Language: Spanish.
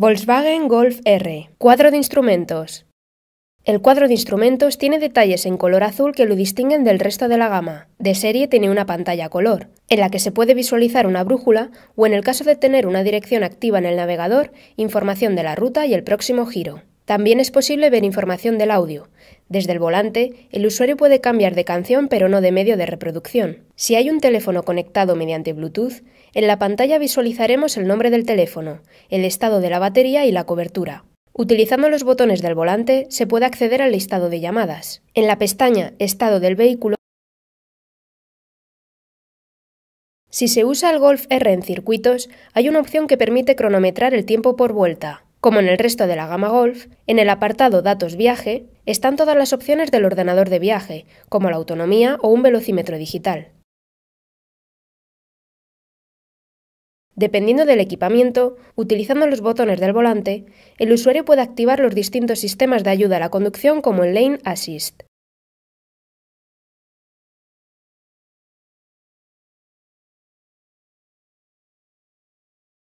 Volkswagen Golf R. Cuadro de instrumentos. El cuadro de instrumentos tiene detalles en color azul que lo distinguen del resto de la gama. De serie tiene una pantalla color, en la que se puede visualizar una brújula o, en el caso de tener una dirección activa en el navegador, información de la ruta y el próximo giro. También es posible ver información del audio, desde el volante, el usuario puede cambiar de canción pero no de medio de reproducción. Si hay un teléfono conectado mediante Bluetooth, en la pantalla visualizaremos el nombre del teléfono, el estado de la batería y la cobertura. Utilizando los botones del volante se puede acceder al listado de llamadas. En la pestaña Estado del vehículo Si se usa el Golf R en circuitos, hay una opción que permite cronometrar el tiempo por vuelta. Como en el resto de la gama Golf, en el apartado Datos Viaje están todas las opciones del ordenador de viaje, como la autonomía o un velocímetro digital. Dependiendo del equipamiento, utilizando los botones del volante, el usuario puede activar los distintos sistemas de ayuda a la conducción como el Lane Assist.